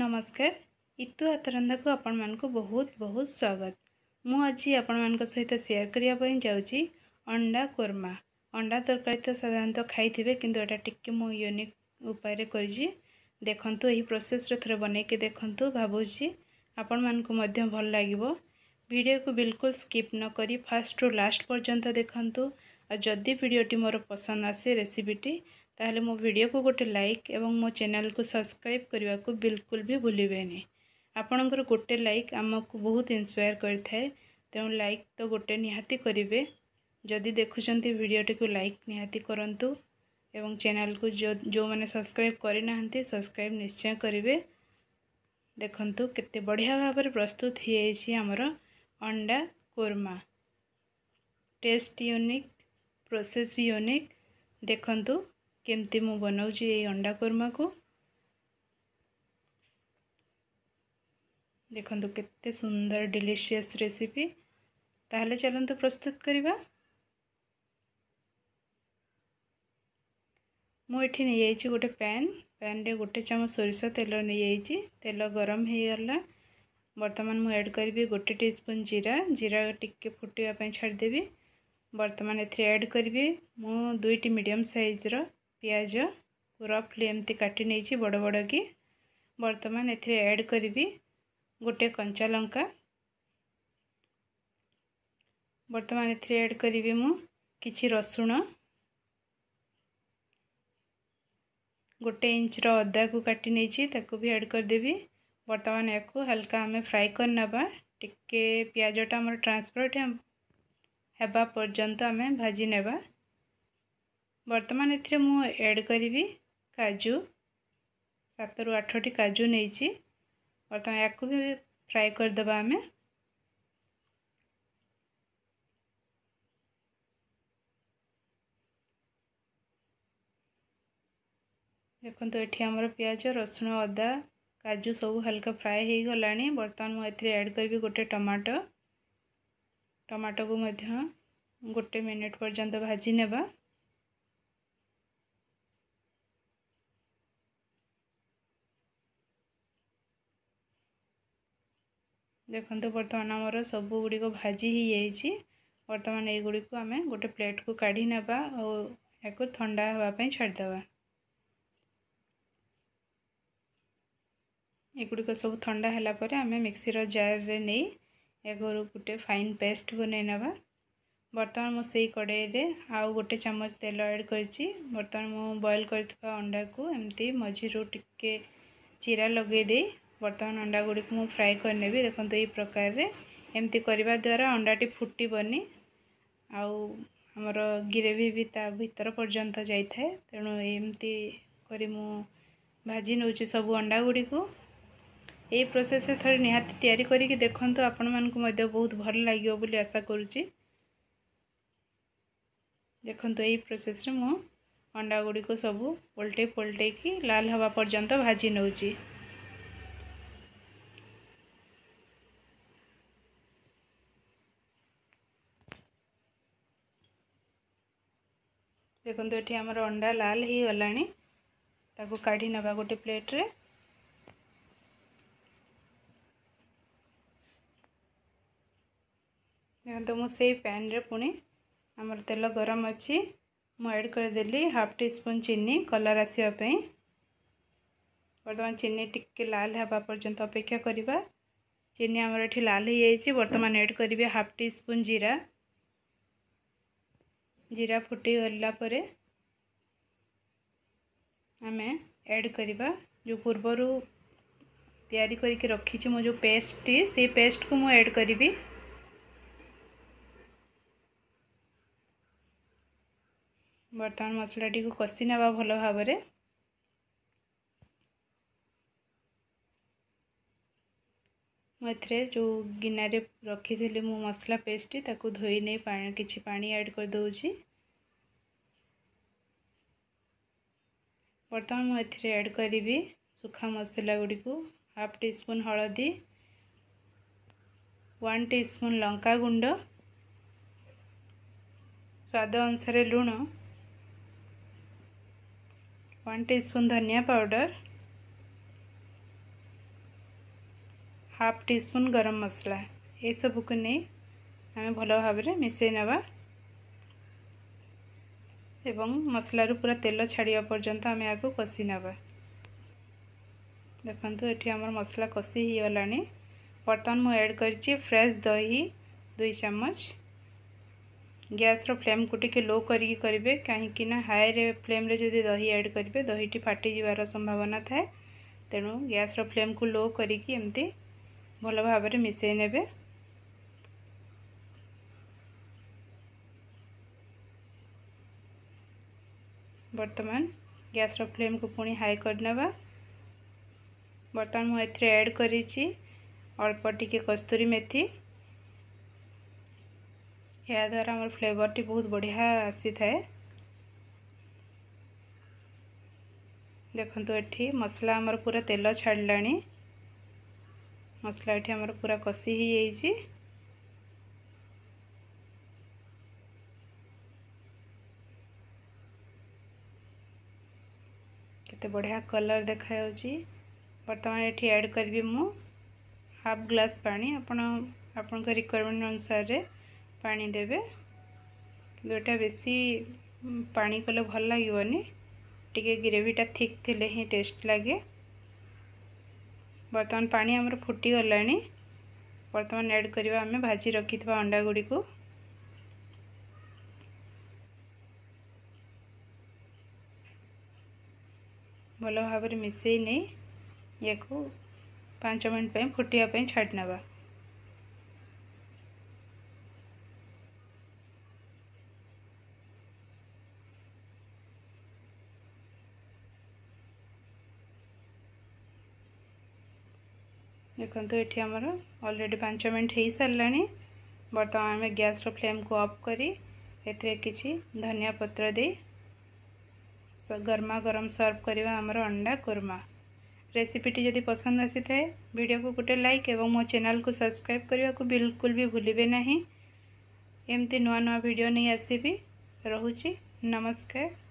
ନମସ୍କାର ଇତୁ ଆତରନ୍ଦାକୁ ଆପଣମାନଙ୍କୁ ବହୁତ ବହୁତ ସ୍ୱାଗତ ମୁଁ ଆଜି ଆପଣମାନଙ୍କ ସହିତ ସେୟାର କରିବା ପାଇଁ ଯାଉଛି ଅଣ୍ଡା କୋର୍ମା ଅଣ୍ଡା ତରକାରୀ ତ ସାଧାରଣତଃ ଖାଇଥିବେ କିନ୍ତୁ ଏଇଟା ଟିକିଏ ମୁଁ ୟୁନିକ୍ ଉପାୟରେ କରିଛି ଦେଖନ୍ତୁ ଏହି ପ୍ରୋସେସ୍ରେ ଥରେ ବନେଇକି ଦେଖନ୍ତୁ ଭାବୁଛି ଆପଣମାନଙ୍କୁ ମଧ୍ୟ ଭଲ ଲାଗିବ ଭିଡ଼ିଓକୁ ବିଲକୁଲ ସ୍କିପ୍ ନକରି ଫାଷ୍ଟରୁ ଲାଷ୍ଟ ପର୍ଯ୍ୟନ୍ତ ଦେଖନ୍ତୁ ଆଉ ଯଦି ଭିଡ଼ିଓଟି ମୋର ପସନ୍ଦ ଆସେ ରେସିପିଟି ତାହେଲେ ମୋ ଭିଡ଼ିଓକୁ ଗୋଟେ ଲାଇକ୍ ଏବଂ ମୋ ଚ୍ୟାନେଲ୍କୁ ସବସ୍କ୍ରାଇବ୍ କରିବାକୁ ବିଲକୁଲ ବି ଭୁଲିବେନି ଆପଣଙ୍କର ଗୋଟେ ଲାଇକ୍ ଆମକୁ ବହୁତ ଇନ୍ସପାୟାର କରିଥାଏ ତେଣୁ ଲାଇକ୍ ତ ଗୋଟେ ନିହାତି କରିବେ ଯଦି ଦେଖୁଛନ୍ତି ଭିଡ଼ିଓଟିକୁ ଲାଇକ୍ ନିହାତି କରନ୍ତୁ ଏବଂ ଚ୍ୟାନେଲ୍କୁ ଯେଉଁମାନେ ସବସ୍କ୍ରାଇବ୍ କରିନାହାନ୍ତି ସବସ୍କ୍ରାଇବ୍ ନିଶ୍ଚୟ କରିବେ ଦେଖନ୍ତୁ କେତେ ବଢ଼ିଆ ଭାବରେ ପ୍ରସ୍ତୁତ ହୋଇଯାଇଛି ଆମର ଅଣ୍ଡା କୋର୍ମା ଟେଷ୍ଟ ୟୁନିକ୍ ପ୍ରୋସେସ୍ ବି ୟୁନିକ୍ ଦେଖନ୍ତୁ କେମିତି ମୁଁ ବନାଉଛି ଏଇ ଅଣ୍ଡା କୋରମାକୁ ଦେଖନ୍ତୁ କେତେ ସୁନ୍ଦର ଡେଲିସିୟସ୍ ରେସିପି ତାହେଲେ ଚାଲନ୍ତୁ ପ୍ରସ୍ତୁତ କରିବା ମୁଁ ଏଠି ନେଇଯାଇଛି ଗୋଟେ ପ୍ୟାନ୍ ପ୍ୟାନ୍ରେ ଗୋଟେ ଚାମଚ ସୋରିଷ ତେଲ ନେଇଯାଇଛି ତେଲ ଗରମ ହୋଇଗଲା ବର୍ତ୍ତମାନ ମୁଁ ଆଡ଼୍ କରିବି ଗୋଟେ ଟି ସ୍ପୁନ୍ ଜିରା ଜିରା ଟିକେ ଫୁଟିବା ପାଇଁ ଛାଡ଼ିଦେବି ବର୍ତ୍ତମାନ ଏଥିରେ ଆଡ଼୍ କରିବି ମୁଁ ଦୁଇଟି ମିଡ଼ିୟମ୍ ସାଇଜ୍ର ପିଆଜ ରଫ୍ଲି ଏମିତି କାଟି ନେଇଛି ବଡ଼ ବଡ଼ କି ବର୍ତ୍ତମାନ ଏଥିରେ ଆଡ଼୍ କରିବି ଗୋଟେ କଞ୍ଚା ଲଙ୍କା ବର୍ତ୍ତମାନ ଏଥିରେ ଆଡ଼୍ କରିବି ମୁଁ କିଛି ରସୁଣ ଗୋଟେ ଇଞ୍ଚର ଅଦାକୁ କାଟି ନେଇଛି ତାକୁ ବି ଆଡ଼୍ କରିଦେବି ବର୍ତ୍ତମାନ ୟାକୁ ହାଲକା ଆମେ ଫ୍ରାଏ କରିନେବା ଟିକେ ପିଆଜଟା ଆମର ଟ୍ରାନ୍ସପୋର୍ଟ ହେବା ପର୍ଯ୍ୟନ୍ତ ଆମେ ଭାଜି ନେବା ବର୍ତ୍ତମାନ ଏଥିରେ ମୁଁ ଏଡ଼୍ କରିବି କାଜୁ ସାତରୁ ଆଠଟି କାଜୁ ନେଇଛି ବର୍ତ୍ତମାନ ୟାକୁ ବି ଫ୍ରାଏ କରିଦେବା ଆମେ ଦେଖନ୍ତୁ ଏଠି ଆମର ପିଆଜ ରସୁଣ ଅଦା କାଜୁ ସବୁ ହାଲକା ଫ୍ରାଏ ହୋଇଗଲାଣି ବର୍ତ୍ତମାନ ମୁଁ ଏଥିରେ ଆଡ଼୍ କରିବି ଗୋଟେ ଟମାଟୋ ଟମାଟୋକୁ ମଧ୍ୟ ଗୋଟେ ମିନିଟ୍ ପର୍ଯ୍ୟନ୍ତ ଭାଜି ନେବା ଦେଖନ୍ତୁ ବର୍ତ୍ତମାନ ଆମର ସବୁଗୁଡ଼ିକ ଭାଜି ହୋଇଯାଇଛି ବର୍ତ୍ତମାନ ଏଗୁଡ଼ିକୁ ଆମେ ଗୋଟେ ପ୍ଲେଟ୍କୁ କାଢ଼ି ନେବା ଆଉ ଏହାକୁ ଥଣ୍ଡା ହେବା ପାଇଁ ଛାଡ଼ିଦେବା ଏଗୁଡ଼ିକ ସବୁ ଥଣ୍ଡା ହେଲା ପରେ ଆମେ ମିକ୍ସିର ଜାର୍ରେ ନେଇ ଏଗୁଡ଼ିକ ଗୋଟେ ଫାଇନ୍ ପେଷ୍ଟ ବନେଇ ନେବା ବର୍ତ୍ତମାନ ମୁଁ ସେଇ କଡ଼େଇରେ ଆଉ ଗୋଟେ ଚାମଚ ତେଲ ଆଡ଼୍ କରିଛି ବର୍ତ୍ତମାନ ମୁଁ ବଏଲ୍ କରିଥିବା ଅଣ୍ଡାକୁ ଏମିତି ମଝିରୁ ଟିକିଏ ଚିରା ଲଗେଇ ଦେଇ ବର୍ତ୍ତମାନ ଅଣ୍ଡା ଗୁଡ଼ିକୁ ମୁଁ ଫ୍ରାଏ କରିନେବି ଦେଖନ୍ତୁ ଏହି ପ୍ରକାରରେ ଏମିତି କରିବା ଦ୍ୱାରା ଅଣ୍ଡାଟି ଫୁଟିବନି ଆଉ ଆମର ଗ୍ରେଭି ବି ତା ଭିତର ପର୍ଯ୍ୟନ୍ତ ଯାଇଥାଏ ତେଣୁ ଏମିତି କରି ମୁଁ ଭାଜି ନେଉଛି ସବୁ ଅଣ୍ଡା ଗୁଡ଼ିକୁ ଏହି ପ୍ରୋସେସ୍ରେ ଥରେ ନିହାତି ତିଆରି କରିକି ଦେଖନ୍ତୁ ଆପଣମାନଙ୍କୁ ମଧ୍ୟ ବହୁତ ଭଲ ଲାଗିବ ବୋଲି ଆଶା କରୁଛି ଦେଖନ୍ତୁ ଏହି ପ୍ରୋସେସ୍ରେ ମୁଁ ଅଣ୍ଡା ଗୁଡ଼ିକୁ ସବୁ ପଲଟେଇ ପଲଟେଇକି ଲାଲ ହେବା ପର୍ଯ୍ୟନ୍ତ ଭାଜି ନେଉଛି ଦେଖନ୍ତୁ ଏଠି ଆମର ଅଣ୍ଡା ଲାଲ ହେଇଗଲାଣି ତାକୁ କାଢ଼ି ନେବା ଗୋଟେ ପ୍ଲେଟ୍ରେ ଦେଖନ୍ତୁ ମୁଁ ସେଇ ପ୍ୟାନ୍ରେ ପୁଣି ଆମର ତେଲ ଗରମ ଅଛି ମୁଁ ଆଡ଼୍ କରିଦେଲି ହାଫ୍ ଟି ସ୍ପୁନ୍ ଚିନି କଲର୍ ଆସିବା ପାଇଁ ବର୍ତ୍ତମାନ ଚିନି ଟିକେ ଲାଲ ହେବା ପର୍ଯ୍ୟନ୍ତ ଅପେକ୍ଷା କରିବା ଚିନି ଆମର ଏଠି ଲାଲ ହେଇଯାଇଛି ବର୍ତ୍ତମାନ ଆଡ଼୍ କରିବେ ହାଫ୍ ଟି ସ୍ପୁନ୍ ଜିରା जीरा फुटे परे हमें ऐड करवा जो पूर्वर तैयारी करके रखी मो जो पेस्ट टी से पेस्ट को ऐड करी बर्तमान मसलाटी कषि ना भल भाव में ମୁଁ ଏଥିରେ ଯେଉଁ ଗିନାରେ ରଖିଥିଲି ମୁଁ ମସଲା ପେଷ୍ଟଟି ତାକୁ ଧୋଇ ନେଇ ପାଣି କିଛି ପାଣି ଆଡ଼୍ କରିଦେଉଛି ବର୍ତ୍ତମାନ ମୁଁ ଏଥିରେ ଆଡ଼୍ କରିବି ଶୁଖା ମସଲା ଗୁଡ଼ିକୁ ହାଫ୍ ଟି ସ୍ପୁନ୍ ହଳଦୀ ୱାନ୍ ଟି ସ୍ପୁନ୍ ଲଙ୍କା ଗୁଣ୍ଡ ସ୍ୱାଦ ଅନୁସାରେ ଲୁଣ ୱାନ୍ ଟି ସ୍ପୁନ୍ ଧନିଆ powder half teaspoon garam masala ये सब नहीं आम भल भाव मिसई नवा एवं मसलू पूरा तेल छाड़ा पर्यन आम आपको कषि नवा देखो ये आम मसला कषिगला ही गला बर्तमान मुझे एड कर फ्रेश दही दुई चमच गैस फ्लेम को टी लो करी करेंगे कहीं हाई फ्लेम रे जदि दही एड करेंगे दही टी फाटी जबार संभावना थाए तेणु गैस फ्लेम को लो करी एमती भल भाव मिसई ने बर्तमान गैस फ्लेम को पुणी हाई करने बर्तमान मुझे एड कर अल्प टिके कस्तूरी मेथी या द्वारा मोर फ्लेवर टी बहुत बढ़िया आसी थाए देखु ये मसला पूरा तेल छाड़ी मसला ये आम पूरा कषी हो कते बढ़िया कलर देखा बर्तमान ये एड करी मु हाफ ग्लास पानी आप रिक्वयरमेंट अनुसार पा देवे दुटा बेसी पानी कले भल लगे टी ग्रेविटा थिक्ले टेस्ट लगे ବର୍ତ୍ତମାନ ପାଣି ଆମର ଫୁଟିଗଲାଣି ବର୍ତ୍ତମାନ ଆଡ଼୍ କରିବା ଆମେ ଭାଜି ରଖିଥିବା ଅଣ୍ଡା ଗୁଡ଼ିକୁ ଭଲ ଭାବରେ ମିଶାଇ ନେଇ ୟାକୁ ପାଞ୍ଚ ମିନିଟ୍ ପାଇଁ ଫୁଟିବା ପାଇଁ ଛାଡ଼ିନେବା देखो ये आमर अलरेडी पांच मिनट हो सारा बर्तमान आम गैस फ्लेम को अफ कर किसी धनिया पत्र दे गरमा गरम सर्व करने आमर अंडा कोर्मा रेसीपीटी जदि पसंद आसी थाए भिड को गोटे लाइक और मो चेल को सब्सक्राइब करने को बिल्कुल भी भूलिबे ना एमती नुआ नुआ भिड नहीं आसबि रोचे नमस्कार